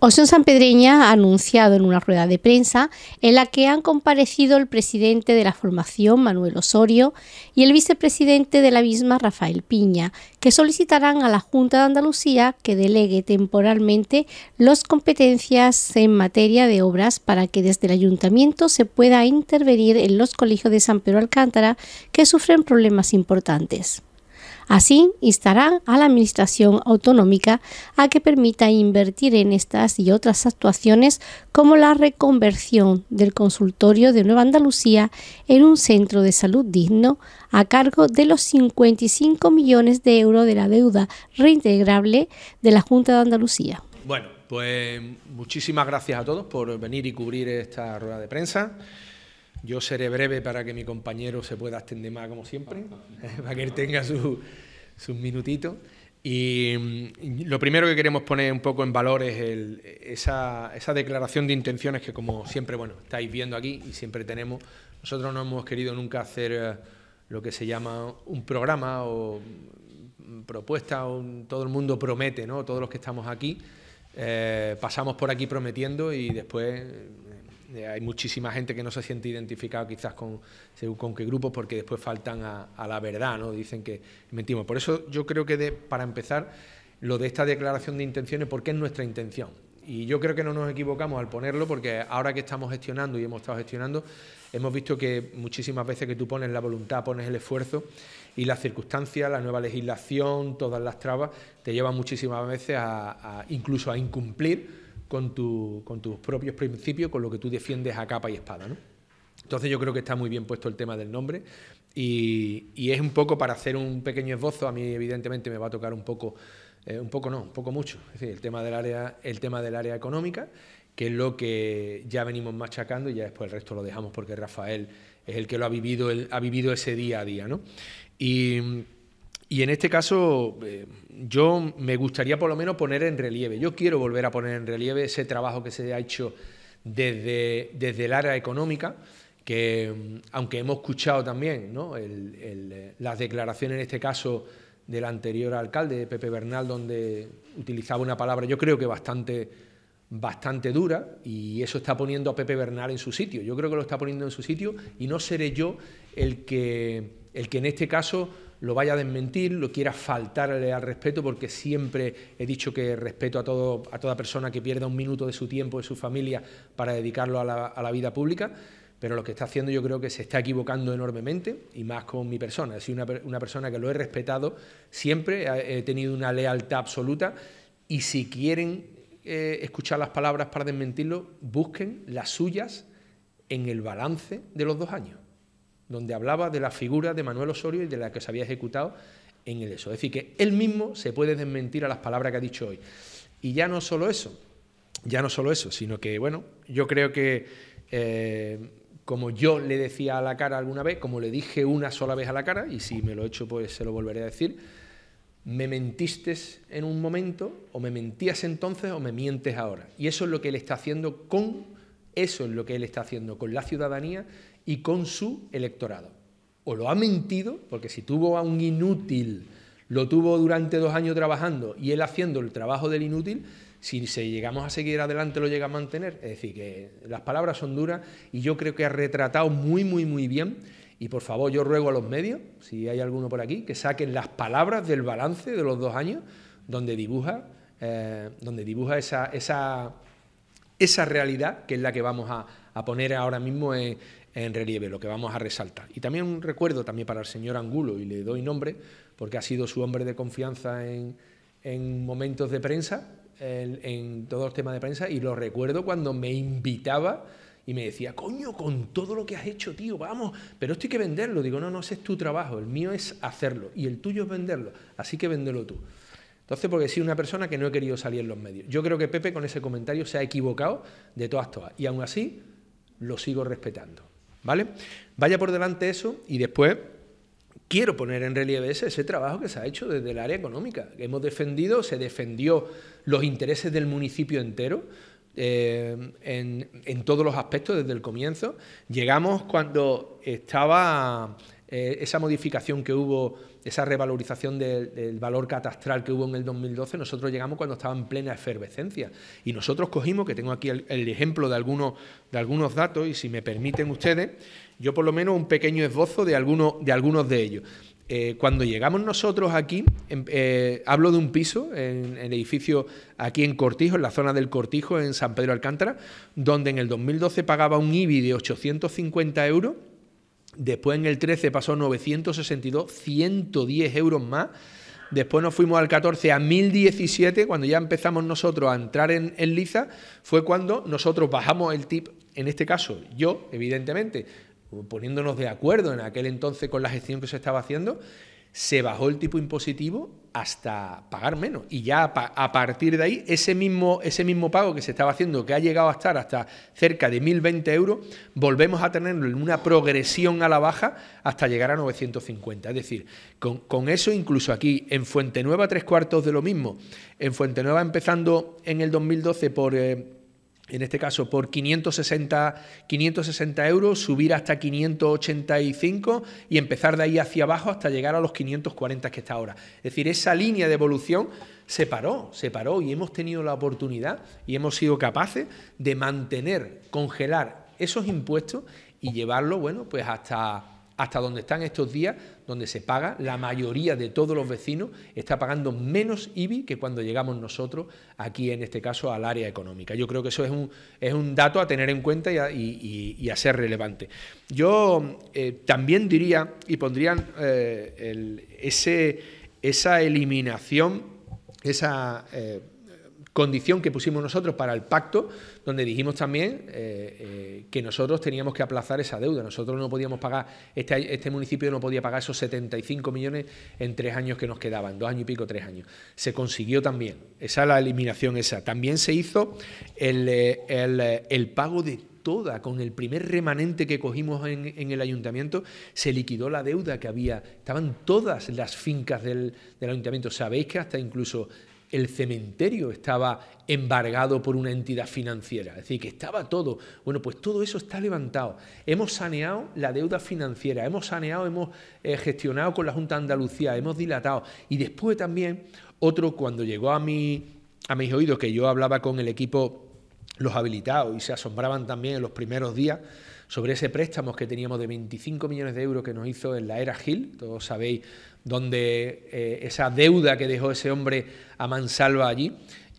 Osión Sanpedreña ha anunciado en una rueda de prensa en la que han comparecido el presidente de la formación, Manuel Osorio, y el vicepresidente de la misma, Rafael Piña, que solicitarán a la Junta de Andalucía que delegue temporalmente las competencias en materia de obras para que desde el ayuntamiento se pueda intervenir en los colegios de San Pedro Alcántara que sufren problemas importantes. Así, instarán a la Administración Autonómica a que permita invertir en estas y otras actuaciones como la reconversión del consultorio de Nueva Andalucía en un centro de salud digno a cargo de los 55 millones de euros de la deuda reintegrable de la Junta de Andalucía. Bueno, pues muchísimas gracias a todos por venir y cubrir esta rueda de prensa. Yo seré breve para que mi compañero se pueda extender más como siempre, para que él tenga sus minutitos. Y mm, lo primero que queremos poner un poco en valor es esa, esa, declaración de intenciones que como siempre, bueno, estáis viendo aquí y siempre tenemos. Nosotros no hemos querido nunca hacer eh, lo que se llama un programa o mm, propuesta, todo el mundo promete, ¿no? Todos los que estamos aquí eh, pasamos por aquí prometiendo y después eh, eh, hay muchísima gente que no se siente identificada quizás con con qué grupo, porque después faltan a, la verdad, ¿no? Dicen que mentimos. Por eso yo creo que para empezar lo de esta declaración de intenciones, porque es nuestra intención. Y yo creo que no nos equivocamos al ponerlo porque ahora que estamos gestionando y hemos estado gestionando, hemos visto que muchísimas veces que tú pones la voluntad, pones el esfuerzo y las circunstancias, la nueva legislación, todas las trabas, te llevan muchísimas veces a incluso a incumplir con, con tus propios principios, con lo que tú defiendes a capa y espada. ¿no? Entonces yo creo que está muy bien puesto el tema del nombre y, es un poco para hacer un pequeño esbozo, a mí evidentemente me va a tocar un poco, eh, un poco no, un poco mucho, es decir, el tema del área, el tema del área económica, que es lo que ya venimos machacando y ya después el resto lo dejamos porque Rafael es el que lo ha vivido, ha vivido ese día a día. ¿no? Y y en este caso, eh, yo me gustaría por lo menos poner en relieve, yo quiero volver a poner en relieve ese trabajo que se ha hecho desde, desde el área económica, que mm, aunque hemos escuchado también eh, las declaraciones en este caso del anterior alcalde, Pepe Bernal, donde utilizaba una palabra yo creo que bastante, bastante dura y eso está poniendo a Pepe Bernal en su sitio. Yo creo que lo está poniendo en su sitio y no seré yo el que, el que en este caso lo vaya a desmentir, lo quiera faltarle al respeto, porque siempre he dicho que respeto a, toda persona que pierda un minuto de su tiempo, de su familia, para dedicarlo a la, vida pública, pero lo que está haciendo yo creo que se está equivocando enormemente, y más con mi persona. He una, persona que lo he respetado siempre, he tenido una lealtad absoluta, y si quieren eh, escuchar las palabras para desmentirlo, busquen las suyas en el balance de los dos años donde hablaba de la figura de Manuel Osorio y de la que se había ejecutado en el ESO. Es decir, que él mismo se puede desmentir a las palabras que ha dicho hoy. Y ya no solo eso, ya no solo eso, sino que, bueno, yo creo que, eh, como yo le decía a la cara alguna vez, como le dije una sola vez a la cara, y si me lo he hecho, pues se lo volveré a decir, me mentiste en un momento, o me mentías entonces, o me mientes ahora. Y eso es lo que él está haciendo con, eso es lo que él está haciendo con la ciudadanía y con su electorado. O lo ha mentido, porque si tuvo a un inútil, lo tuvo durante dos años trabajando y él haciendo el trabajo del inútil, si se llegamos a seguir adelante lo llega a mantener. Es decir, que las palabras son duras y yo creo que ha retratado muy, muy, muy bien. Y por favor, yo ruego a los medios, si hay alguno por aquí, que saquen las palabras del balance de los dos años, donde dibuja, eh, donde dibuja esa, esa, esa realidad que es la que vamos a, a poner ahora mismo en, eh, en relieve, lo que vamos a resaltar. Y también un recuerdo también para el señor Angulo, y le doy nombre, porque ha sido su hombre de confianza en, momentos de prensa, en, todos los temas de prensa, y lo recuerdo cuando me invitaba y me decía, coño, con todo lo que has hecho, tío, vamos, pero esto hay que venderlo. Digo, no, no, ese es tu trabajo, el mío es hacerlo y el tuyo es venderlo, así que véndelo tú. Entonces, porque sí una persona que no he querido salir en los medios. Yo creo que Pepe con ese comentario se ha equivocado de todas, todas, y aún así lo sigo respetando. ¿vale? Vaya por delante eso y después quiero poner en relieve ese, trabajo que se ha hecho desde el área económica. Hemos defendido, se defendió los intereses del municipio entero. Eh, en, todos los aspectos desde el comienzo. Llegamos cuando estaba eh, esa modificación que hubo esa revalorización del, valor catastral que hubo en el 2012, nosotros llegamos cuando estaba en plena efervescencia. Y nosotros cogimos, que tengo aquí el, ejemplo de algunos, de algunos datos, y si me permiten ustedes, yo por lo menos un pequeño esbozo de, alguno, de algunos de ellos. Eh, cuando llegamos nosotros aquí, eh, hablo de un piso en, el edificio aquí en Cortijo, en la zona del Cortijo, en San Pedro Alcántara, donde en el 2012 pagaba un IBI de 850 euros Después en el 13 pasó 962, 110 euros más. Después nos fuimos al 14 a 1017, cuando ya empezamos nosotros a entrar en, liza, fue cuando nosotros bajamos el tip, en este caso yo, evidentemente, poniéndonos de acuerdo en aquel entonces con la gestión que se estaba haciendo, se bajó el tipo impositivo hasta pagar menos. Y ya a partir de ahí, ese mismo, ese mismo pago que se estaba haciendo, que ha llegado a estar hasta cerca de 1.020 euros, volvemos a tenerlo en una progresión a la baja hasta llegar a 950. Es decir, con, eso incluso aquí, en Fuente Nueva, tres cuartos de lo mismo. En Fuente Nueva empezando en el 2012 por... Eh, en este caso por 560, euros, subir hasta 585 y empezar de ahí hacia abajo hasta llegar a los 540 que está ahora. Es decir, esa línea de evolución se paró, se paró y hemos tenido la oportunidad y hemos sido capaces de mantener, congelar esos impuestos y llevarlo, bueno, pues hasta hasta donde están estos días, donde se paga, la mayoría de todos los vecinos está pagando menos IBI que cuando llegamos nosotros aquí, en este caso, al área económica. Yo creo que eso es un, es un dato a tener en cuenta y a, ser relevante. Yo eh, también diría y pondría eh, ese, esa eliminación, esa... Eh, condición que pusimos nosotros para el pacto, donde dijimos también eh, eh, que nosotros teníamos que aplazar esa deuda. Nosotros no podíamos pagar, este, este municipio no podía pagar esos 75 millones en tres años que nos quedaban, dos años y pico, tres años. Se consiguió también, esa la eliminación esa. También se hizo el, eh, pago de toda, con el primer remanente que cogimos en, el ayuntamiento, se liquidó la deuda que había. Estaban todas las fincas del, del ayuntamiento. Sabéis que hasta incluso el cementerio estaba embargado por una entidad financiera, es decir, que estaba todo. Bueno, pues todo eso está levantado. Hemos saneado la deuda financiera, hemos saneado, hemos eh, gestionado con la Junta de Andalucía, hemos dilatado. Y después también, otro, cuando llegó a, a mis oídos, que yo hablaba con el equipo, los habilitados, y se asombraban también en los primeros días, sobre ese préstamo que teníamos de 25 millones de euros que nos hizo en la era Gil, todos sabéis donde eh, esa deuda que dejó ese hombre a mansalva allí,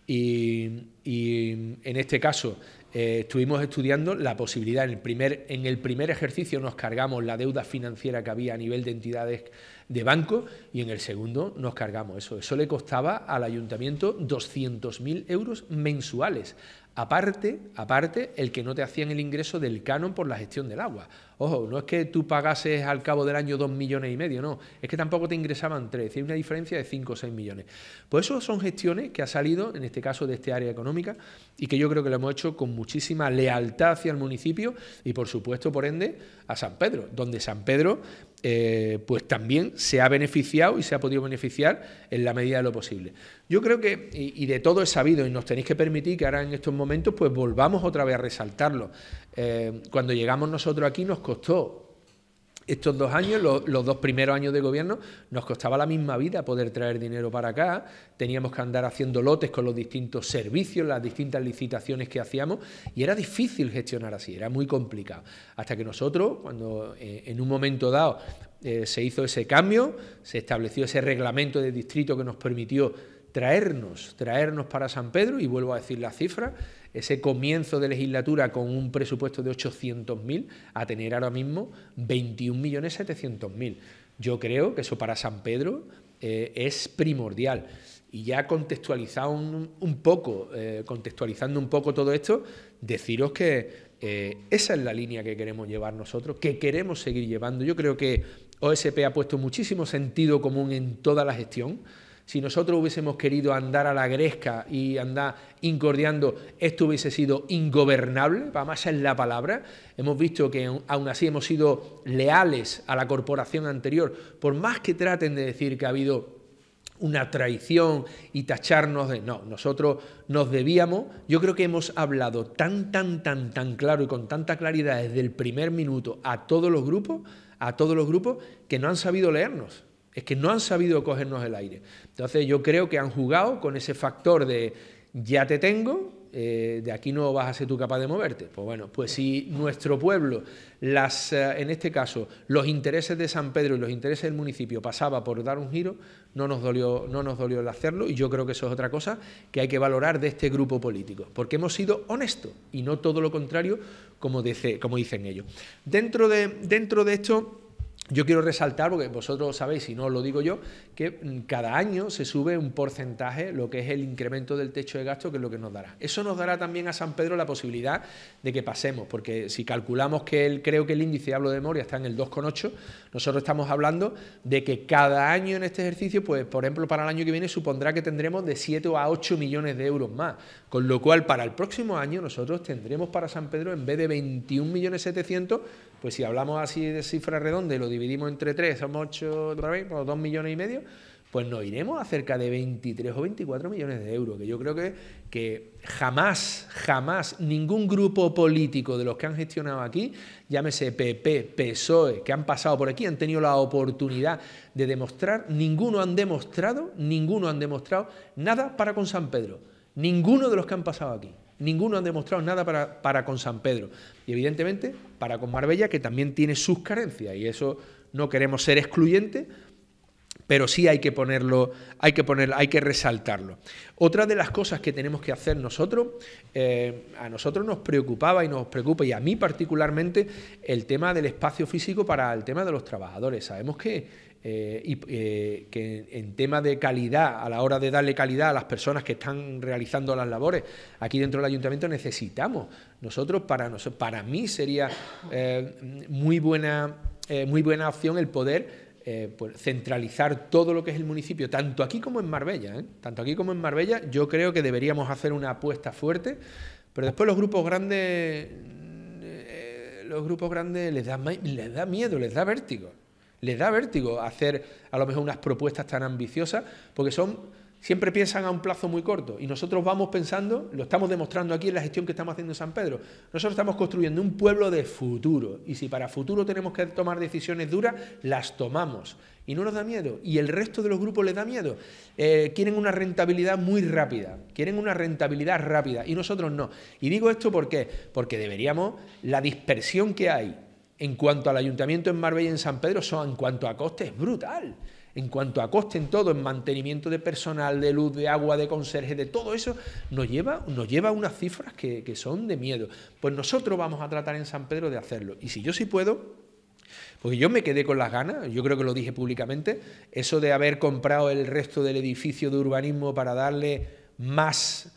y, en este caso eh, estuvimos estudiando la posibilidad, en el, primer, en el primer ejercicio nos cargamos la deuda financiera que había a nivel de entidades de banco y en el segundo nos cargamos eso. Eso le costaba al ayuntamiento 200.000 euros mensuales Aparte, aparte, el que no te hacían el ingreso del canon por la gestión del agua. Ojo, no es que tú pagases al cabo del año dos millones y medio, no. Es que tampoco te ingresaban tres. Hay una diferencia de cinco o seis millones. Pues eso son gestiones que ha salido, en este caso, de este área económica y que yo creo que lo hemos hecho con muchísima lealtad hacia el municipio y, por supuesto, por ende, a San Pedro, donde San Pedro eh, pues también se ha beneficiado y se ha podido beneficiar en la medida de lo posible. Yo creo que, y, de todo es sabido, y nos tenéis que permitir que ahora en estos momentos, pues volvamos otra vez a resaltarlo. Eh, cuando llegamos nosotros aquí nos costó estos dos años, los, dos primeros años de gobierno, nos costaba la misma vida poder traer dinero para acá, teníamos que andar haciendo lotes con los distintos servicios, las distintas licitaciones que hacíamos, y era difícil gestionar así, era muy complicado. Hasta que nosotros, cuando eh, en un momento dado eh, se hizo ese cambio, se estableció ese reglamento de distrito que nos permitió traernos, traernos para San Pedro, y vuelvo a decir la cifra, ese comienzo de legislatura con un presupuesto de 800.000 a tener ahora mismo 21.700.000. Yo creo que eso para San Pedro eh, es primordial. Y ya contextualizado un, poco, eh, contextualizando un poco todo esto, deciros que eh, esa es la línea que queremos llevar nosotros, que queremos seguir llevando. Yo creo que OSP ha puesto muchísimo sentido común en toda la gestión. Si nosotros hubiésemos querido andar a la gresca y andar incordiando, esto hubiese sido ingobernable, para más es la palabra. Hemos visto que aún así hemos sido leales a la corporación anterior, por más que traten de decir que ha habido una traición y tacharnos de... No, nosotros nos debíamos, yo creo que hemos hablado tan, tan, tan, tan claro y con tanta claridad desde el primer minuto a todos los grupos, a todos los grupos que no han sabido leernos. Es que no han sabido cogernos el aire. Entonces yo creo que han jugado con ese factor de ya te tengo, eh, de aquí no vas a ser tú capaz de moverte. Pues bueno, pues si nuestro pueblo, las, eh, en este caso, los intereses de San Pedro y los intereses del municipio pasaba por dar un giro, no nos dolió, no nos dolió el hacerlo y yo creo que eso es otra cosa que hay que valorar de este grupo político, porque hemos sido honestos y no todo lo contrario como, como dicen ellos. Dentro de, dentro de esto... Yo quiero resaltar, porque vosotros sabéis, si no os lo digo yo, que mm, cada año se sube un porcentaje, lo que es el incremento del techo de gasto, que es lo que nos dará. Eso nos dará también a San Pedro la posibilidad de que pasemos, porque si calculamos que el, creo que el índice, hablo de memoria, está en el 2,8, nosotros estamos hablando de que cada año en este ejercicio, pues por ejemplo para el año que viene supondrá que tendremos de 7 a 8 millones de euros más, con lo cual para el próximo año nosotros tendremos para San Pedro en vez de 21 millones pues si hablamos así de cifras redonda, y lo dividimos entre tres, somos ocho otra vez, dos millones y medio, pues nos iremos a cerca de 23 o 24 millones de euros, que yo creo que, que jamás, jamás ningún grupo político de los que han gestionado aquí, llámese PP, PSOE, que han pasado por aquí, han tenido la oportunidad de demostrar, ninguno han demostrado, ninguno han demostrado nada para con San Pedro, ninguno de los que han pasado aquí ninguno ha demostrado nada para, para con San Pedro. Y evidentemente para con Marbella, que también tiene sus carencias, y eso no queremos ser excluyentes, pero sí hay que ponerlo, hay que hay que resaltarlo. Otra de las cosas que tenemos que hacer nosotros, eh, a nosotros nos preocupaba y nos preocupa, y a mí particularmente, el tema del espacio físico para el tema de los trabajadores. Sabemos que eh, y eh, que en tema de calidad, a la hora de darle calidad a las personas que están realizando las labores, aquí dentro del ayuntamiento necesitamos. Nosotros, para, para mí sería eh, muy, buena, muy buena opción el poder pues, centralizar todo lo que es el municipio, tanto aquí como en Marbella. Tanto aquí como en Marbella, yo creo que deberíamos hacer una apuesta fuerte, pero después los grupos grandes... Los grupos grandes les da, les da miedo, les da vértigo. Les da vértigo hacer a lo mejor unas propuestas tan ambiciosas, porque son siempre piensan a un plazo muy corto y nosotros vamos pensando, lo estamos demostrando aquí en la gestión que estamos haciendo en San Pedro, nosotros estamos construyendo un pueblo de futuro y si para futuro tenemos que tomar decisiones duras, las tomamos y no nos da miedo y el resto de los grupos les da miedo. Eh, quieren una rentabilidad muy rápida, quieren una rentabilidad rápida y nosotros no. Y digo esto porque, porque deberíamos, la dispersión que hay en cuanto al ayuntamiento en Marbella y en San Pedro son, en cuanto a coste, es brutal. En cuanto a coste en todo, en mantenimiento de personal, de luz, de agua, de conserje, de todo eso, nos lleva, nos lleva unas cifras que, que son de miedo. Pues nosotros vamos a tratar en San Pedro de hacerlo. Y si yo sí puedo, porque yo me quedé con las ganas, yo creo que lo dije públicamente, eso de haber comprado el resto del edificio de urbanismo para darle más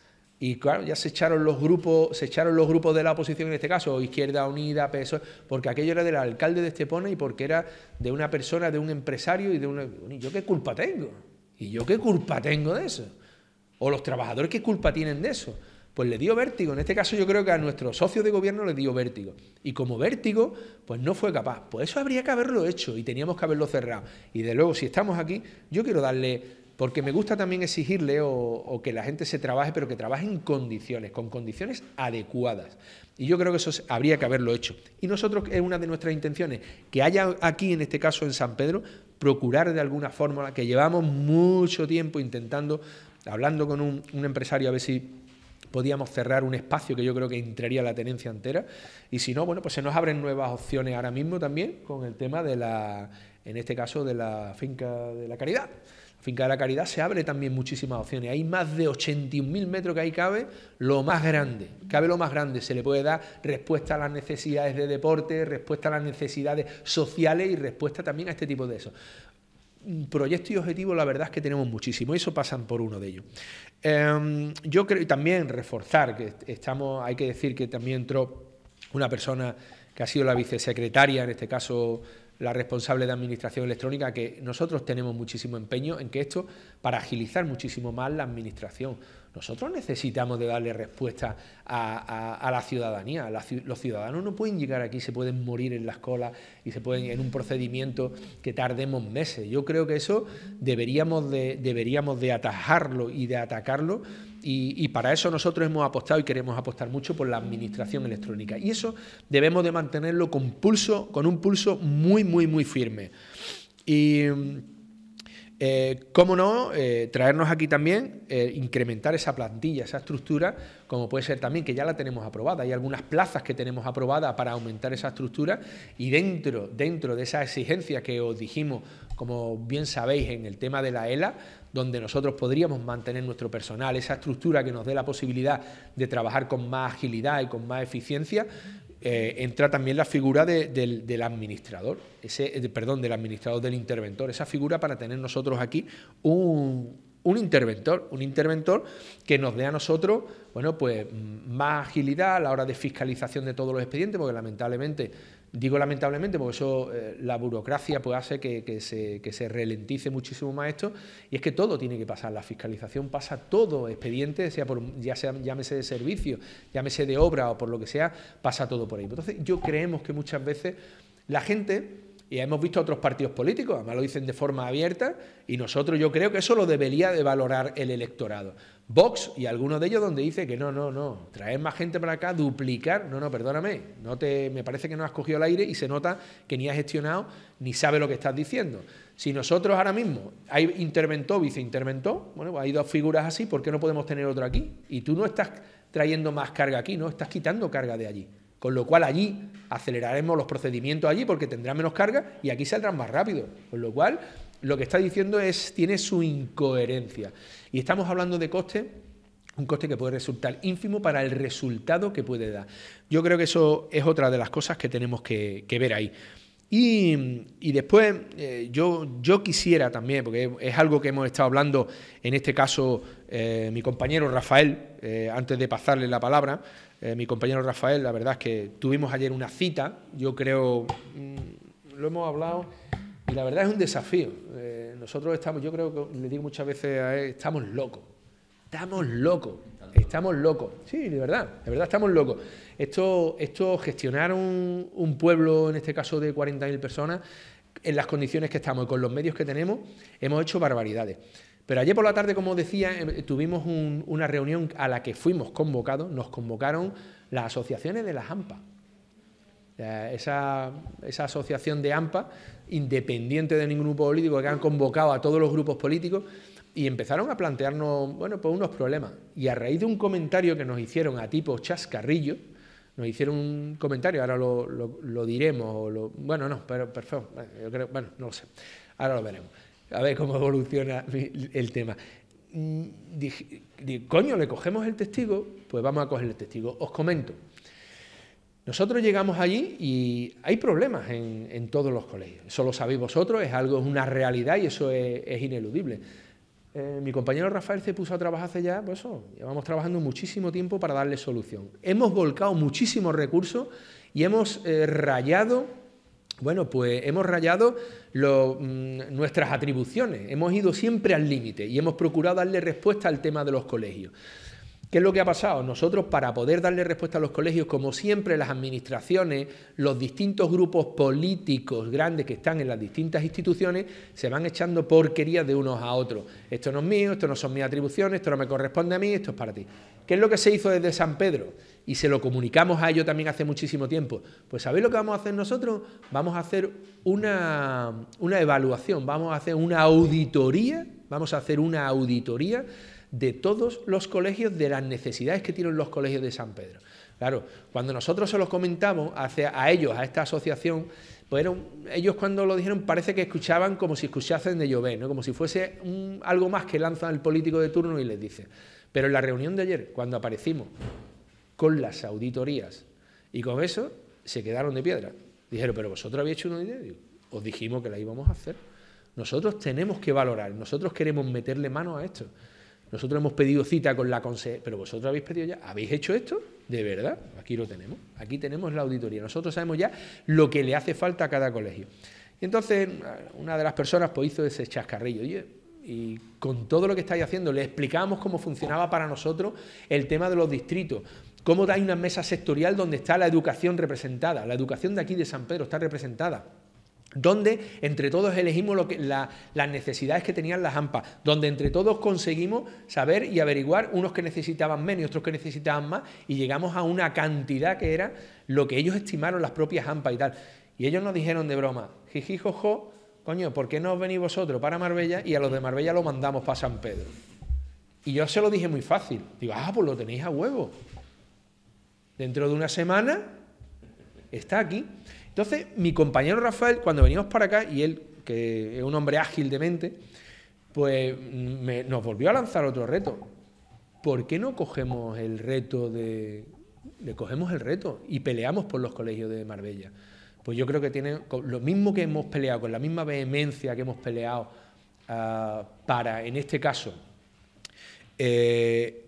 y claro, ya se echaron los grupos, se echaron los grupos de la oposición en este caso, Izquierda Unida, PSOE, porque aquello era del alcalde de Estepona y porque era de una persona, de un empresario y de un... ¿Y yo qué culpa tengo? ¿Y yo qué culpa tengo de eso? ¿O los trabajadores qué culpa tienen de eso? Pues le dio vértigo. En este caso, yo creo que a nuestro socio de gobierno le dio vértigo. Y como vértigo, pues no fue capaz. Pues eso habría que haberlo hecho y teníamos que haberlo cerrado. Y de luego, si estamos aquí, yo quiero darle porque me gusta también exigirle o, que la gente se trabaje, pero que trabaje en condiciones, con condiciones adecuadas. Y yo creo que eso habría que haberlo hecho. Y nosotros, es una de nuestras intenciones, que haya aquí, en este caso en San Pedro, procurar de alguna forma, que llevamos mucho tiempo intentando, hablando con un, un empresario a ver si podíamos cerrar un espacio que yo creo que entraría la tenencia entera. Y si no, bueno, pues se nos abren nuevas opciones ahora mismo también con el tema de la, en este caso, de la finca de la caridad. Finca de la Caridad se abre también muchísimas opciones. Hay más de 81.000 metros que ahí cabe lo más grande. Cabe lo más grande. Se le puede dar respuesta a las necesidades de deporte, respuesta a las necesidades sociales y respuesta también a este tipo de eso. Proyectos y objetivos, la verdad es que tenemos muchísimo. Y eso pasan por uno de ellos. Em, yo creo y también reforzar que estamos, hay que decir que también entró una persona que ha sido la vicesecretaria, en este caso la responsable de Administración Electrónica, que nosotros tenemos muchísimo empeño en que esto, para agilizar muchísimo más la Administración, nosotros necesitamos de darle respuesta a, la ciudadanía. los ciudadanos no pueden llegar aquí, se pueden morir en las colas y se pueden en un procedimiento que tardemos meses. Yo creo que eso deberíamos deberíamos de atajarlo y de atacarlo y, para eso nosotros hemos apostado y queremos apostar mucho por la administración electrónica. Y eso debemos de mantenerlo con pulso, con un pulso muy, muy, muy firme. Y eh, cómo no, eh, traernos aquí también, eh, incrementar esa plantilla, esa estructura, como puede ser también, que ya la tenemos aprobada. Hay algunas plazas que tenemos aprobadas para aumentar esa estructura y dentro, dentro de esa exigencia que os dijimos, como bien sabéis, en el tema de la ELA, donde nosotros podríamos mantener nuestro personal, esa estructura que nos dé la posibilidad de trabajar con más agilidad y con más eficiencia, eh, entra también la figura del, administrador, ese, eh, perdón, del administrador, del interventor, esa figura para tener nosotros aquí un, un interventor, un interventor que nos dé a nosotros, bueno, pues más agilidad a la hora de fiscalización de todos los expedientes, porque lamentablemente Digo lamentablemente porque eso, eh, la burocracia puede hacer que, se, que, ralentice muchísimo más esto y es que todo tiene que pasar, la fiscalización pasa todo, expediente, sea por, ya sea, llámese de servicio, llámese de obra o por lo que sea, pasa todo por ahí. Entonces yo creemos que muchas veces la gente y hemos visto otros partidos políticos, además lo dicen de forma abierta, y nosotros yo creo que eso lo debería de valorar el electorado. Vox y algunos de ellos donde dice que no, no, no, traer más gente para acá, duplicar, no, no, perdóname, no te, me parece que no has cogido el aire y se nota que ni has gestionado ni sabe lo que estás diciendo. Si nosotros ahora mismo hay interventó, viceinterventó, bueno, pues hay dos figuras así, ¿por qué no podemos tener otro aquí? Y tú no estás trayendo más carga aquí, no, estás quitando carga de allí. Con lo cual allí aceleraremos los procedimientos allí porque tendrá menos carga y aquí saldrán más rápido. Con lo cual lo que está diciendo es tiene su incoherencia. Y estamos hablando de coste, un coste que puede resultar ínfimo para el resultado que puede dar. Yo creo que eso es otra de las cosas que tenemos que, ver ahí. Y, después eh, yo, yo quisiera también, porque es algo que hemos estado hablando en este caso eh, mi compañero Rafael, eh, antes de pasarle la palabra, eh, mi compañero Rafael, la verdad es que tuvimos ayer una cita, yo creo, mm, lo hemos hablado, y la verdad es un desafío. Eh, nosotros estamos, yo creo que le digo muchas veces a él, estamos locos, estamos locos, estamos locos, sí, de verdad, de verdad estamos locos. Esto, esto gestionar un, un pueblo, en este caso de 40.000 personas, en las condiciones que estamos y con los medios que tenemos, hemos hecho barbaridades. Pero ayer por la tarde, como decía, em, eh, tuvimos una reunión a la que fuimos convocados, nos convocaron las asociaciones de las AMPA. Eh, esa, asociación de AMPA, independiente de ningún grupo político, que han convocado a todos los grupos políticos y empezaron a plantearnos bueno, pues unos problemas. Y a raíz de un comentario que nos hicieron a tipo chascarrillo, nos hicieron un comentario, ahora lo, diremos, lo, bueno, no, pero perfecto, eh, bueno, no lo sé, ahora lo veremos a ver cómo evoluciona el tema. Mm, coño, le cogemos el testigo, pues vamos a coger el testigo. Os comento. Nosotros llegamos allí y hay problemas en, todos los colegios. Eso lo sabéis vosotros, es algo, es una realidad y eso es, ineludible. Eh, mi compañero Rafael se puso a trabajar hace ya, pues eso, llevamos trabajando muchísimo tiempo para darle solución. Hemos volcado muchísimos recursos y hemos eh, rayado bueno, pues hemos rayado mm, nuestras atribuciones, hemos ido siempre al límite y hemos procurado darle respuesta al tema de los colegios. ¿Qué es lo que ha pasado? Nosotros para poder darle respuesta a los colegios, como siempre las administraciones, los distintos grupos políticos grandes que están en las distintas instituciones, se van echando porquerías de unos a otros. Esto no es mío, esto no son mis atribuciones, esto no me corresponde a mí, esto es para ti. ¿Qué es lo que se hizo desde San Pedro? Y se lo comunicamos a ellos también hace muchísimo tiempo. Pues ¿sabéis lo que vamos a hacer nosotros? Vamos a hacer una, una evaluación, vamos a hacer una auditoría, vamos a hacer una auditoría de todos los colegios, de las necesidades que tienen los colegios de San Pedro. Claro, cuando nosotros se los comentamos a ellos, a esta asociación, pues ellos cuando lo dijeron parece que escuchaban como si escuchasen de llover, ¿no? como si fuese algo más que lanza el político de turno y les dice. Pero en la reunión de ayer, cuando aparecimos con las auditorías y con eso, se quedaron de piedra. Dijeron, pero vosotros habéis hecho una idea. os dijimos que la íbamos a hacer. Nosotros tenemos que valorar, nosotros queremos meterle mano a esto. Nosotros hemos pedido cita con la consejería, pero vosotros habéis pedido ya, ¿habéis hecho esto? De verdad, aquí lo tenemos, aquí tenemos la auditoría. Nosotros sabemos ya lo que le hace falta a cada colegio. Y entonces una de las personas pues, hizo ese chascarrillo. y con todo lo que estáis haciendo, le explicamos cómo funcionaba para nosotros el tema de los distritos. Cómo hay una mesa sectorial donde está la educación representada. La educación de aquí de San Pedro está representada donde entre todos elegimos lo que, las necesidades que tenían las AMPA, donde entre todos conseguimos saber y averiguar unos que necesitaban menos y otros que necesitaban más, y llegamos a una cantidad que era lo que ellos estimaron las propias AMPA y tal. Y ellos nos dijeron de broma, jiji, jojo, coño, ¿por qué no venís vosotros para Marbella y a los de Marbella lo mandamos para San Pedro? Y yo se lo dije muy fácil, digo, ah, pues lo tenéis a huevo. Dentro de una semana está aquí. Entonces, mi compañero Rafael, cuando venimos para acá, y él, que es un hombre ágil de mente, pues mm, nos volvió a lanzar otro reto. ¿Por qué no cogemos el reto de... cogemos el reto y peleamos por los colegios de Marbella? Pues yo creo que tiene lo mismo que hemos peleado, con la misma vehemencia que hemos peleado ah, para, en este caso, eh,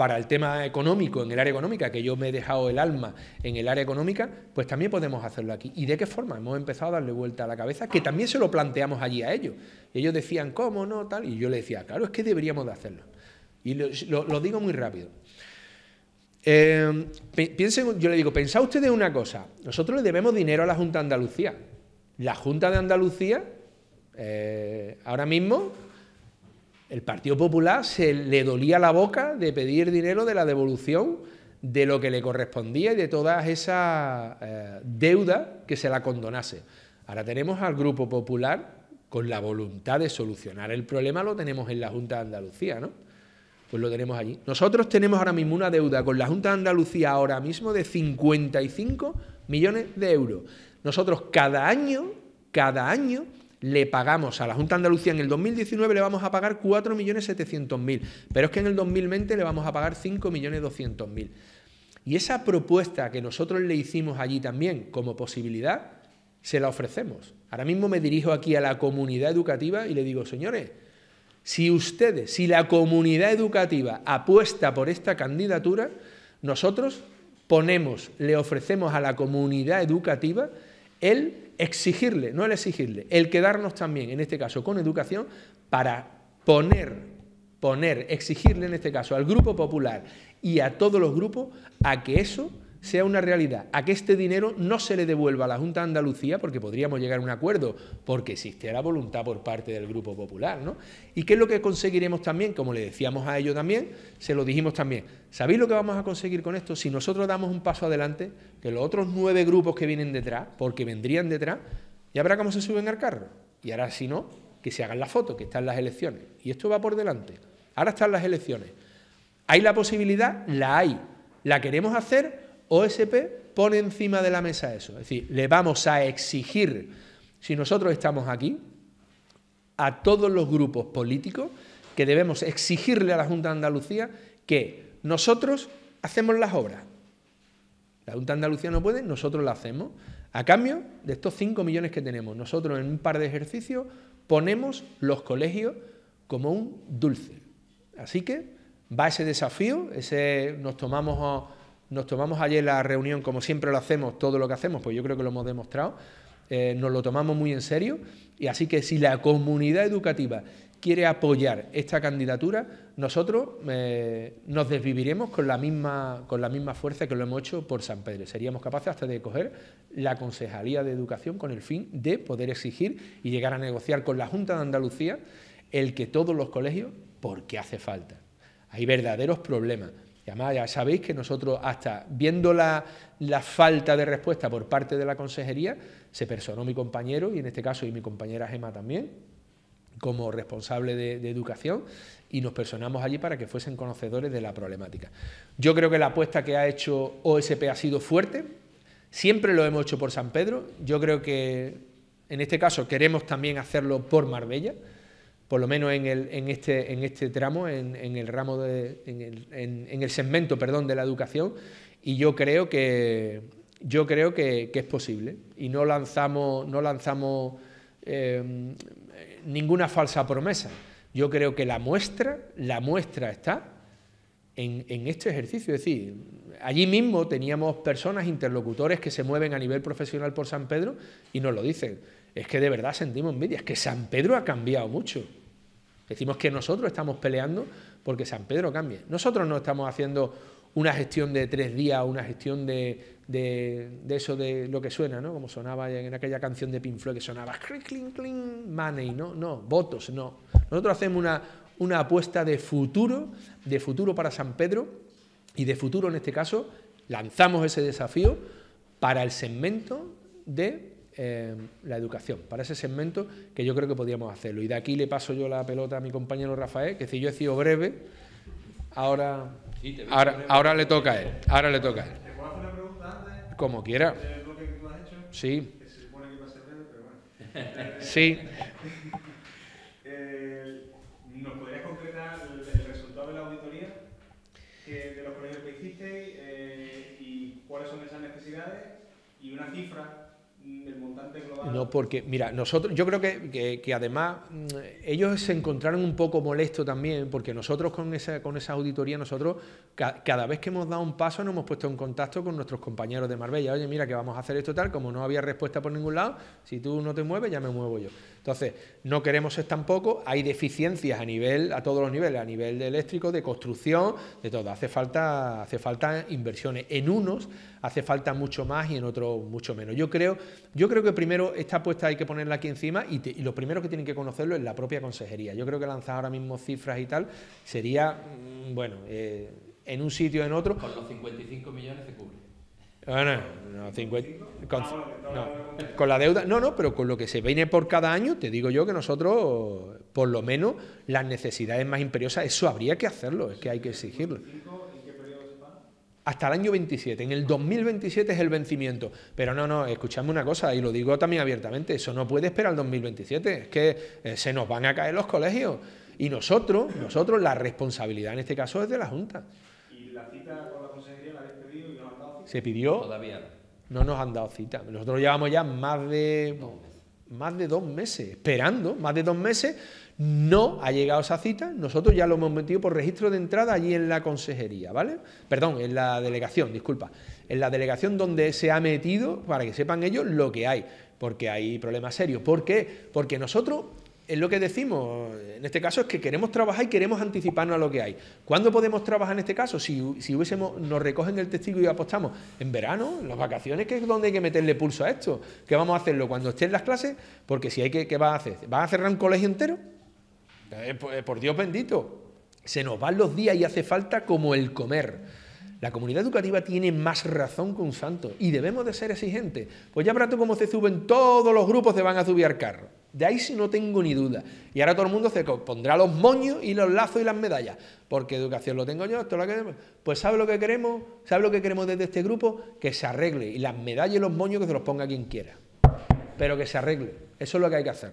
para el tema económico, en el área económica, que yo me he dejado el alma en el área económica, pues también podemos hacerlo aquí. ¿Y de qué forma? Hemos empezado a darle vuelta a la cabeza, que también se lo planteamos allí a ellos. ellos decían, ¿cómo no? Tal, y yo le decía, claro, es que deberíamos de hacerlo. Y lo, digo muy rápido. Em, yo le digo, pensad ustedes una cosa, nosotros le debemos dinero a la Junta de Andalucía. La Junta de Andalucía, eh, ahora mismo, el Partido Popular se le dolía la boca de pedir dinero de la devolución de lo que le correspondía y de toda esa eh, deuda que se la condonase. Ahora tenemos al Grupo Popular con la voluntad de solucionar el problema, lo tenemos en la Junta de Andalucía, ¿no? Pues lo tenemos allí. Nosotros tenemos ahora mismo una deuda con la Junta de Andalucía ahora mismo de 55 millones de euros. Nosotros cada año, cada año le pagamos a la Junta Andalucía en el 2019 le vamos a pagar 4.700.000, pero es que en el 2020 le vamos a pagar 5.200.000. Y esa propuesta que nosotros le hicimos allí también como posibilidad, se la ofrecemos. Ahora mismo me dirijo aquí a la comunidad educativa y le digo, señores, si ustedes, si la comunidad educativa apuesta por esta candidatura, nosotros ponemos, le ofrecemos a la comunidad educativa el exigirle, no el exigirle, el quedarnos también, en este caso, con educación, para poner, poner, exigirle en este caso al grupo popular y a todos los grupos a que eso sea una realidad, a que este dinero no se le devuelva a la Junta de Andalucía, porque podríamos llegar a un acuerdo, porque existiera la voluntad por parte del Grupo Popular, ¿no? ¿Y qué es lo que conseguiremos también? Como le decíamos a ellos también, se lo dijimos también. ¿Sabéis lo que vamos a conseguir con esto? Si nosotros damos un paso adelante, que los otros nueve grupos que vienen detrás, porque vendrían detrás, ya verá cómo se suben al carro. Y ahora, si no, que se hagan las fotos, que están las elecciones. Y esto va por delante. Ahora están las elecciones. ¿Hay la posibilidad? La hay. ¿La queremos hacer? OSP pone encima de la mesa eso. Es decir, le vamos a exigir, si nosotros estamos aquí, a todos los grupos políticos, que debemos exigirle a la Junta de Andalucía que nosotros hacemos las obras. La Junta de Andalucía no puede, nosotros la hacemos. A cambio de estos 5 millones que tenemos, nosotros en un par de ejercicios ponemos los colegios como un dulce. Así que va ese desafío, ese nos tomamos... Nos tomamos ayer la reunión, como siempre lo hacemos, todo lo que hacemos, pues yo creo que lo hemos demostrado. Eh, nos lo tomamos muy en serio y así que si la comunidad educativa quiere apoyar esta candidatura, nosotros eh, nos desviviremos con la, misma, con la misma fuerza que lo hemos hecho por San Pedro. Seríamos capaces hasta de coger la Concejalía de Educación con el fin de poder exigir y llegar a negociar con la Junta de Andalucía el que todos los colegios, porque hace falta. Hay verdaderos problemas además ya sabéis que nosotros, hasta viendo la, falta de respuesta por parte de la consejería, se personó mi compañero y en este caso y mi compañera Gemma también, como responsable de, educación, y nos personamos allí para que fuesen conocedores de la problemática. Yo creo que la apuesta que ha hecho OSP ha sido fuerte, siempre lo hemos hecho por San Pedro, yo creo que en este caso queremos también hacerlo por Marbella por lo menos en, este, en este, tramo, en, el ramo en, el, segmento perdón, de la educación, y yo creo que, yo creo que, es posible. Y no lanzamos, no lanzamos em, ninguna falsa promesa. Yo creo que la muestra, la muestra está en, este ejercicio. Es decir, allí mismo teníamos personas, interlocutores que se mueven a nivel profesional por San Pedro y nos lo dicen. Es que de verdad sentimos envidia, es que San Pedro ha cambiado mucho. Decimos que nosotros estamos peleando porque San Pedro cambie. Nosotros no estamos haciendo una gestión de tres días, una gestión de, eso de lo que suena, ¿no? Como sonaba en aquella canción de Pink que sonaba cling, cling, money, ¿no? No, votos, no. Nosotros hacemos una, una apuesta de futuro, de futuro para San Pedro y de futuro en este caso lanzamos ese desafío para el segmento de Em, la educación, para ese segmento que yo creo que podríamos hacerlo. Y de aquí le paso yo la pelota a mi compañero Rafael, que si yo he sido breve, ahora, ahora, ahora le toca a él. Ahora le toca a él. ¿Te puedo hacer una pregunta antes? Como quiera. que tú has hecho? Sí. supone que a pero bueno. sí. eh, ¿Nos podrías concretar el, resultado de la auditoría que, de los colegios que hicisteis eh, y cuáles son esas necesidades y una cifra no, porque, mira, nosotros, yo creo que, además mm, ellos se encontraron un poco molestos también, porque nosotros con esa, con esa auditoría, nosotros cada vez que hemos dado un paso nos hemos puesto en contacto con nuestros compañeros de Marbella. Oye, mira, que vamos a hacer esto tal, como no había respuesta por ningún lado, si tú no te mueves, ya me muevo yo. Entonces, no queremos ser tampoco, hay deficiencias a nivel, a todos los niveles, a nivel de eléctrico, de construcción, de todo. Hace falta, hace falta inversiones. En unos hace falta mucho más y en otro mucho menos. Yo creo, yo creo que primero esta apuesta hay que ponerla aquí encima y, y, lo primero que tienen que conocerlo es la propia consejería. Yo creo que lanzar ahora mismo cifras y tal sería, mm, bueno, eh, en un sitio o en otro. Con los 55 millones se cubre. no, con, ah, no, con, la deuda, no, no, pero con lo que se viene por cada año, te digo yo que nosotros, por lo menos, las necesidades más imperiosas, eso habría que hacerlo, es que hay que exigirlo hasta el año 27. En el 2027 es el vencimiento. Pero no, no, escuchadme una cosa, y lo digo también abiertamente, eso no puede esperar al 2027, es que eh, se nos van a caer los colegios. Y nosotros, nosotros, la responsabilidad en este caso es de la Junta. ¿Y la cita con la consejería la habéis pedido y no han dado cita? Se pidió. Todavía no. nos han dado cita. Nosotros llevamos ya más de... más de dos meses, esperando más de dos meses no ha llegado esa cita, nosotros ya lo hemos metido por registro de entrada allí en la consejería, ¿vale? Perdón, en la delegación, disculpa, en la delegación donde se ha metido, para que sepan ellos lo que hay, porque hay problemas serios. ¿Por qué? Porque nosotros es lo que decimos, en este caso es que queremos trabajar y queremos anticiparnos a lo que hay. ¿Cuándo podemos trabajar en este caso? Si, hubiésemos, nos recogen el testigo y apostamos en verano, en las vacaciones, que es donde hay que meterle pulso a esto. ¿Qué vamos a hacerlo? Cuando estén las clases, porque si hay que, ¿qué va a hacer? ¿Va a cerrar un colegio entero? Eh, eh, eh, por Dios bendito, se nos van los días y hace falta como el comer. La comunidad educativa tiene más razón que un santo y debemos de ser exigentes. Pues ya pronto como se suben todos los grupos se van a subir al carro. De ahí sí no tengo ni duda. Y ahora todo el mundo se pondrá los moños y los lazos y las medallas. Porque educación lo tengo yo, esto lo que... Pues ¿sabe lo que queremos? ¿Sabe lo que queremos desde este grupo? Que se arregle. Y las medallas y los moños que se los ponga quien quiera. Pero que se arregle. Eso es lo que hay que hacer.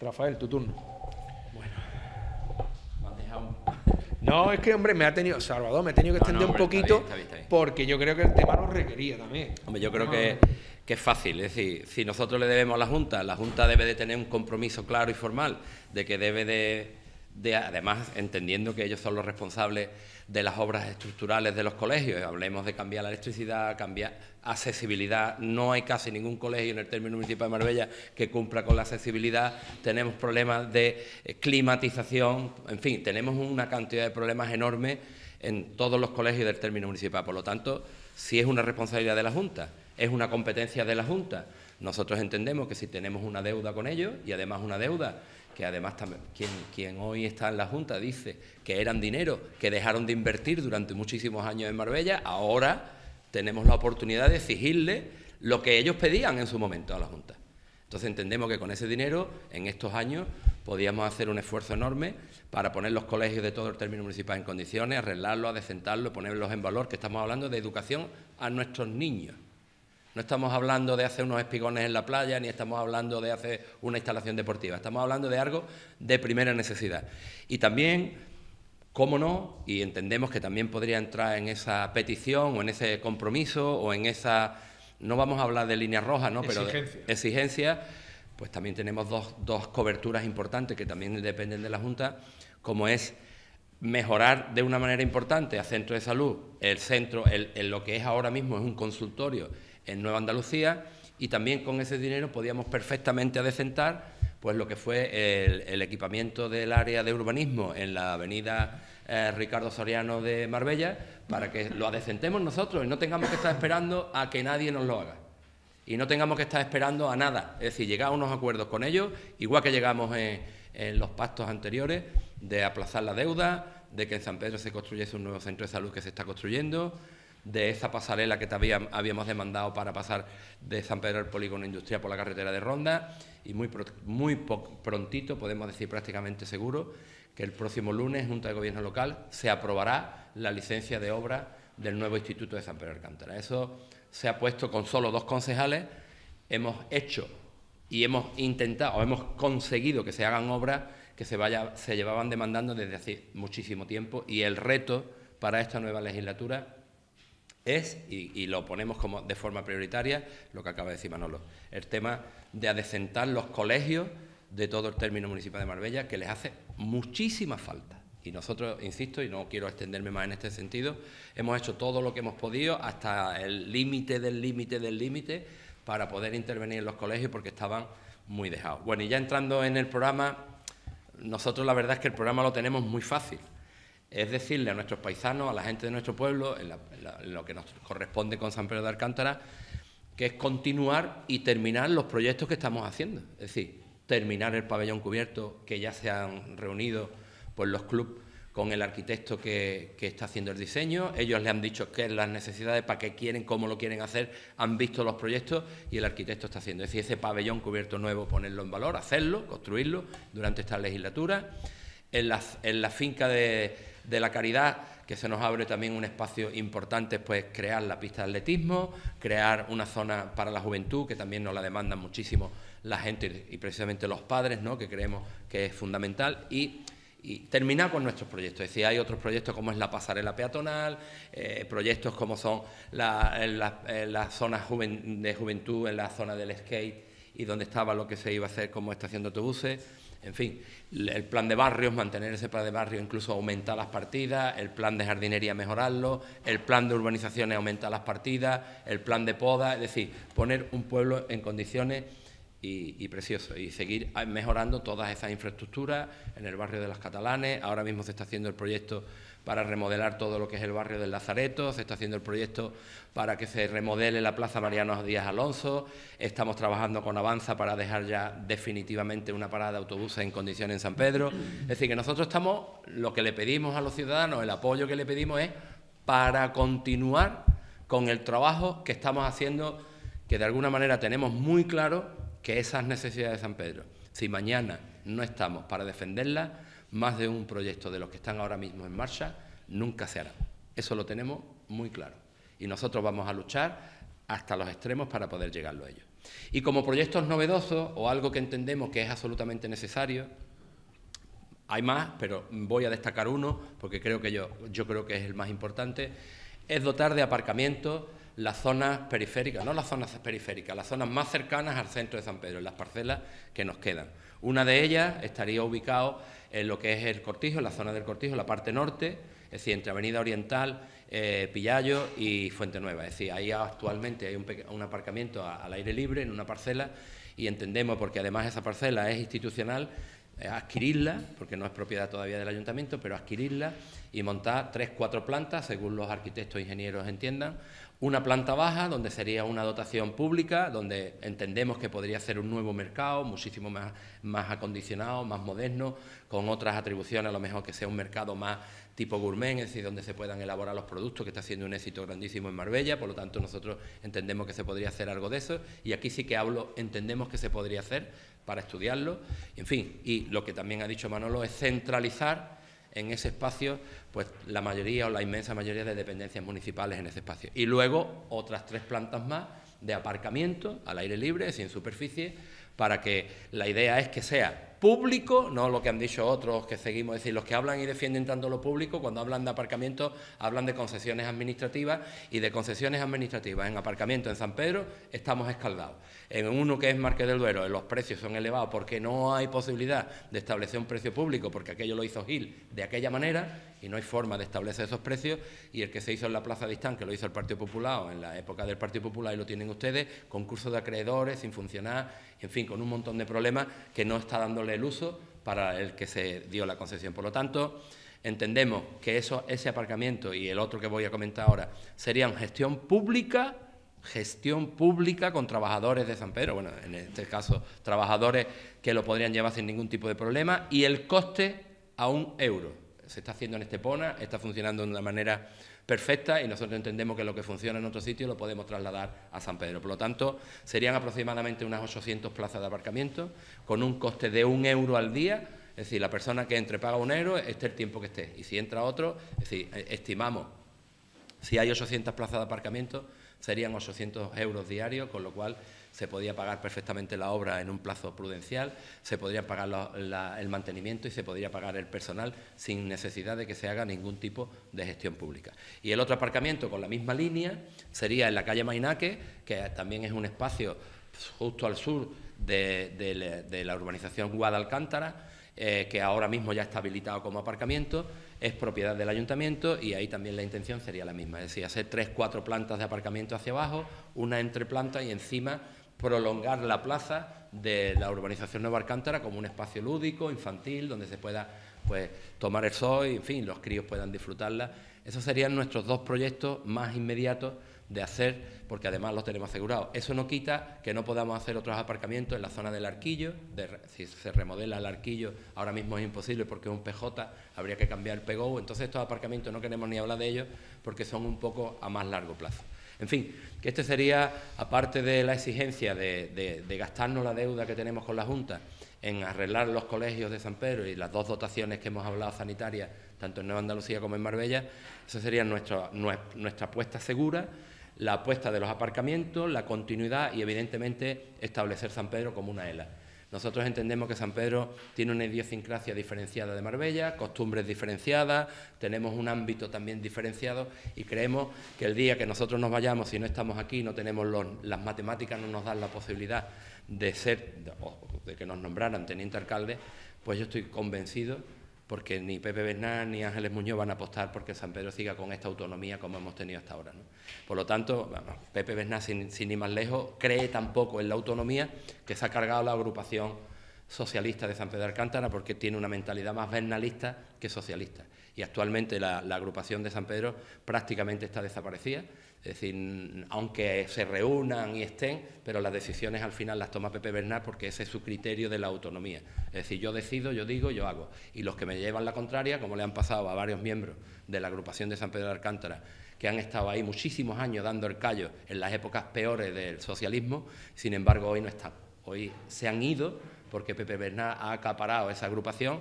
Rafael, tu turno. No, es que, hombre, me ha tenido, Salvador, me ha tenido que extender un poquito porque yo creo que el tema lo requería también. Hombre, yo creo que, que, es fácil. Es decir, si nosotros le debemos a la Junta, la Junta debe de tener un compromiso claro y formal de que debe de, de además, entendiendo que ellos son los responsables de las obras estructurales de los colegios, hablemos de cambiar la electricidad, cambiar accesibilidad, no hay casi ningún colegio en el término municipal de Marbella que cumpla con la accesibilidad, tenemos problemas de eh, climatización, en fin, tenemos una cantidad de problemas enormes en todos los colegios del término municipal, por lo tanto, sí es una responsabilidad de la Junta es una competencia de la Junta. Nosotros entendemos que si tenemos una deuda con ellos, y además una deuda que además también, quien, quien, hoy está en la Junta dice que eran dinero que dejaron de invertir durante muchísimos años en Marbella, ahora tenemos la oportunidad de exigirle lo que ellos pedían en su momento a la Junta. Entonces entendemos que con ese dinero, en estos años, podíamos hacer un esfuerzo enorme para poner los colegios de todo el término municipal en condiciones, arreglarlos, adecentarlos, ponerlos en valor, que estamos hablando de educación a nuestros niños. No estamos hablando de hacer unos espigones en la playa, ni estamos hablando de hacer una instalación deportiva, estamos hablando de algo de primera necesidad. Y también, cómo no, y entendemos que también podría entrar en esa petición o en ese compromiso o en esa, no vamos a hablar de línea roja, ¿no? pero exigencia, pues también tenemos dos, coberturas importantes que también dependen de la Junta, como es mejorar de una manera importante a centro de salud, el centro, en lo que es ahora mismo es un consultorio en Nueva Andalucía y también con ese dinero podíamos perfectamente adecentar pues lo que fue el, equipamiento del área de urbanismo en la avenida eh, Ricardo Soriano de Marbella para que lo adecentemos nosotros y no tengamos que estar esperando a que nadie nos lo haga y no tengamos que estar esperando a nada, es decir, llegar a unos acuerdos con ellos, igual que llegamos en, en los pactos anteriores de aplazar la deuda, de que en San Pedro se construyese un nuevo centro de salud que se está construyendo, de esa pasarela que todavía habíamos demandado para pasar de San Pedro el Polígono Industrial por la carretera de Ronda y muy, muy prontito, podemos decir prácticamente seguro, que el próximo lunes, Junta de Gobierno Local, se aprobará la licencia de obra del nuevo Instituto de San Pedro Alcántara. Eso se ha puesto con solo dos concejales, hemos hecho y hemos intentado, o hemos conseguido que se hagan obras que se, vaya, se llevaban demandando desde hace muchísimo tiempo y el reto para esta nueva legislatura es, y, lo ponemos como de forma prioritaria, lo que acaba de decir Manolo, el tema de adecentar los colegios de todo el término municipal de Marbella, que les hace muchísima falta. Y nosotros, insisto, y no quiero extenderme más en este sentido, hemos hecho todo lo que hemos podido, hasta el límite del límite del límite, para poder intervenir en los colegios porque estaban muy dejados. Bueno, y ya entrando en el programa, nosotros la verdad es que el programa lo tenemos muy fácil es decirle a nuestros paisanos, a la gente de nuestro pueblo, en, lo que nos corresponde con San Pedro de Alcántara, que es continuar y terminar los proyectos que estamos haciendo. Es decir, terminar el pabellón cubierto, que ya se han reunido por pues, los clubes con el arquitecto que, está haciendo el diseño. Ellos le han dicho qué las necesidades, para qué quieren, cómo lo quieren hacer, han visto los proyectos y el arquitecto está haciendo. Es decir, ese pabellón cubierto nuevo, ponerlo en valor, hacerlo, construirlo durante esta legislatura. en la finca de, de la caridad, que se nos abre también un espacio importante, pues crear la pista de atletismo, crear una zona para la juventud, que también nos la demandan muchísimo la gente y precisamente los padres, ¿no? que creemos que es fundamental, y, terminar con nuestros proyectos. Es decir, hay otros proyectos como es la pasarela peatonal, eh, proyectos como son las zonas de juventud en la zona del skate y donde estaba lo que se iba a hacer como estación de autobuses en fin, el plan de barrios, mantener ese plan de barrios, incluso aumentar las partidas, el plan de jardinería mejorarlo, el plan de urbanizaciones aumentar las partidas, el plan de poda, es decir, poner un pueblo en condiciones y, precioso y seguir mejorando todas esas infraestructuras en el barrio de las catalanes. Ahora mismo se está haciendo el proyecto para remodelar todo lo que es el barrio del Lazareto, se está haciendo el proyecto para que se remodele la Plaza Mariano Díaz Alonso, estamos trabajando con Avanza para dejar ya definitivamente una parada de autobuses en condiciones en San Pedro. Es decir, que nosotros estamos, lo que le pedimos a los ciudadanos, el apoyo que le pedimos es para continuar con el trabajo que estamos haciendo, que de alguna manera tenemos muy claro que esas necesidades de San Pedro, si mañana no estamos para defenderlas, más de un proyecto de los que están ahora mismo en marcha nunca se hará. Eso lo tenemos muy claro. Y nosotros vamos a luchar hasta los extremos para poder llegarlo a ellos. Y como proyectos novedosos o algo que entendemos que es absolutamente necesario, hay más, pero voy a destacar uno porque creo que yo, yo creo que es el más importante, es dotar de aparcamiento las zonas periféricas, no las zonas periféricas, las zonas más cercanas al centro de San Pedro, las parcelas que nos quedan. Una de ellas estaría ubicado en lo que es el Cortijo, en la zona del Cortijo, la parte norte, es decir, entre Avenida Oriental, eh, Pillayo y Fuente Nueva. Es decir, ahí actualmente hay un, aparcamiento al aire libre en una parcela y entendemos, porque además esa parcela es institucional, adquirirla, porque no es propiedad todavía del ayuntamiento, pero adquirirla y montar tres, cuatro plantas, según los arquitectos e ingenieros entiendan. Una planta baja, donde sería una dotación pública, donde entendemos que podría ser un nuevo mercado, muchísimo más, más acondicionado, más moderno, con otras atribuciones, a lo mejor que sea un mercado más tipo gourmet, es decir, donde se puedan elaborar los productos, que está siendo un éxito grandísimo en Marbella, por lo tanto nosotros entendemos que se podría hacer algo de eso, y aquí sí que hablo, entendemos que se podría hacer, para estudiarlo, en fin, y lo que también ha dicho Manolo es centralizar en ese espacio, pues la mayoría o la inmensa mayoría de dependencias municipales en ese espacio. Y luego otras tres plantas más de aparcamiento al aire libre, sin superficie, para que la idea es que sea público, no lo que han dicho otros que seguimos, es decir, los que hablan y defienden tanto lo público, cuando hablan de aparcamiento, hablan de concesiones administrativas y de concesiones administrativas en aparcamiento en San Pedro estamos escaldados en uno que es Marqués del Duero los precios son elevados porque no hay posibilidad de establecer un precio público porque aquello lo hizo Gil de aquella manera y no hay forma de establecer esos precios y el que se hizo en la Plaza de que lo hizo el Partido Popular o en la época del Partido Popular y lo tienen ustedes, concurso de acreedores sin funcionar, en fin, con un montón de problemas que no está dándole el uso para el que se dio la concesión. Por lo tanto, entendemos que eso, ese aparcamiento y el otro que voy a comentar ahora serían gestión pública gestión pública con trabajadores de San Pedro, bueno, en este caso trabajadores que lo podrían llevar sin ningún tipo de problema, y el coste a un euro. Se está haciendo en Estepona, está funcionando de una manera perfecta y nosotros entendemos que lo que funciona en otro sitio lo podemos trasladar a San Pedro. Por lo tanto, serían aproximadamente unas 800 plazas de aparcamiento con un coste de un euro al día. Es decir, la persona que entre paga un euro, esté el tiempo que esté. Y si entra otro, es decir, eh, estimamos, si hay 800 plazas de aparcamiento, serían 800 euros diarios, con lo cual se podía pagar perfectamente la obra en un plazo prudencial, se podría pagar el mantenimiento y se podría pagar el personal sin necesidad de que se haga ningún tipo de gestión pública. Y el otro aparcamiento con la misma línea sería en la calle Mainaque, que también es un espacio justo al sur de, de la urbanización Guadalcántara, eh, que ahora mismo ya está habilitado como aparcamiento, es propiedad del ayuntamiento y ahí también la intención sería la misma, es decir, hacer tres, cuatro plantas de aparcamiento hacia abajo, una entre y encima prolongar la plaza de la urbanización Nueva Alcántara como un espacio lúdico, infantil, donde se pueda pues tomar el sol y, en fin, los críos puedan disfrutarla. Esos serían nuestros dos proyectos más inmediatos de hacer, porque además los tenemos asegurados. Eso no quita que no podamos hacer otros aparcamientos en la zona del arquillo. si se remodela el arquillo, ahora mismo es imposible porque es un PJ, habría que cambiar el PGO. Entonces estos aparcamientos no queremos ni hablar de ellos porque son un poco a más largo plazo. En fin, que este sería, aparte de la exigencia de gastarnos la deuda que tenemos con la Junta, en arreglar los colegios de San Pedro y las dos dotaciones que hemos hablado sanitarias, tanto en Nueva Andalucía como en Marbella, esa sería nuestra, nuestra apuesta segura, la apuesta de los aparcamientos, la continuidad y, evidentemente, establecer San Pedro como una ELA. Nosotros entendemos que San Pedro tiene una idiosincrasia diferenciada de Marbella, costumbres diferenciadas, tenemos un ámbito también diferenciado y creemos que el día que nosotros nos vayamos, si no estamos aquí, no tenemos los, las matemáticas, no nos dan la posibilidad de ser, de que nos nombraran teniente alcalde, pues yo estoy convencido porque ni Pepe Bernal ni Ángeles Muñoz van a apostar porque San Pedro siga con esta autonomía como hemos tenido hasta ahora. Por lo tanto, Pepe Bernal, sin, ir más lejos, cree tampoco en la autonomía que se ha cargado la agrupación socialista de San Pedro de Alcántara porque tiene una mentalidad más bernalista que socialista. Y actualmente la agrupación de San Pedro prácticamente está desaparecida. Es decir, aunque se reúnan y estén, pero las decisiones al final las toma Pepe Bernard porque ese es su criterio de la autonomía. Es decir, yo decido, yo digo, yo hago. Y los que me llevan la contraria, como le han pasado a varios miembros de la agrupación de San Pedro de Alcántara, que han estado ahí muchísimos años dando el callo en las épocas peores del socialismo, sin embargo hoy no están. Hoy se han ido porque Pepe Bernard ha acaparado esa agrupación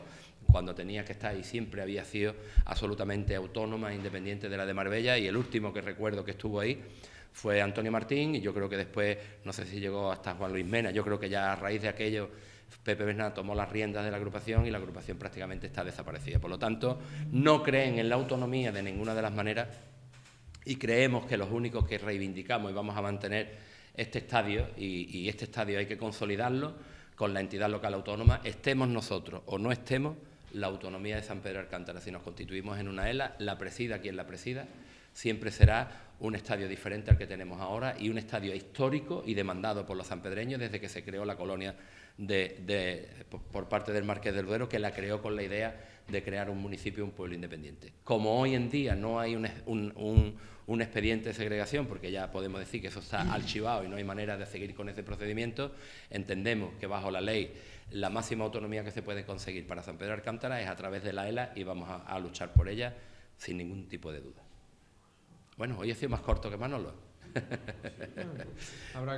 cuando tenía que estar y siempre había sido absolutamente autónoma e independiente de la de Marbella y el último que recuerdo que estuvo ahí fue Antonio Martín y yo creo que después, no sé si llegó hasta Juan Luis Mena, yo creo que ya a raíz de aquello Pepe Bernal tomó las riendas de la agrupación y la agrupación prácticamente está desaparecida. Por lo tanto, no creen en la autonomía de ninguna de las maneras y creemos que los únicos que reivindicamos y vamos a mantener este estadio y este estadio hay que consolidarlo con la entidad local autónoma, estemos nosotros o no estemos, la autonomía de San Pedro Alcántara. Si nos constituimos en una ELA, la presida quien la presida siempre será un estadio diferente al que tenemos ahora y un estadio histórico y demandado por los sanpedreños desde que se creó la colonia de, por parte del Marqués del Duero, que la creó con la idea de crear un municipio, un pueblo independiente. Como hoy en día no hay un, expediente de segregación, porque ya podemos decir que eso está archivado y no hay manera de seguir con ese procedimiento, entendemos que bajo la ley la máxima autonomía que se puede conseguir para San Pedro de Alcántara es a través de la ELA y vamos a, a luchar por ella sin ningún tipo de duda. Bueno, hoy he sido más corto que Manolo.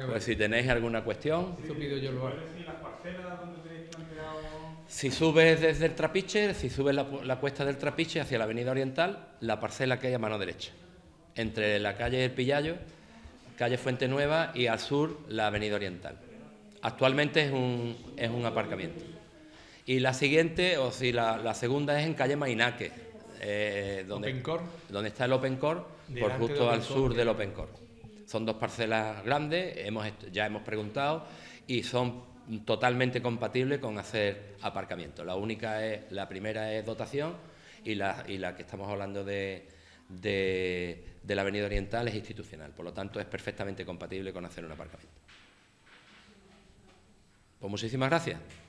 Pues si tenéis alguna cuestión. si subes desde el trapiche, si subes la, cuesta del trapiche hacia la avenida oriental, la parcela que hay a mano derecha, entre la calle El Pillayo, calle Fuente Nueva y al sur la avenida oriental. Actualmente es un, es un aparcamiento. Y la siguiente, o si la, segunda es en calle Mainaque, eh, donde, donde, está el Open Core, por justo al sur del Open Core. Son dos parcelas grandes, ya hemos preguntado y son totalmente compatibles con hacer aparcamiento. La única es, la primera es dotación y la, que estamos hablando de, de la Avenida Oriental es institucional. Por lo tanto, es perfectamente compatible con hacer un aparcamiento. Pues muchísimas gracias.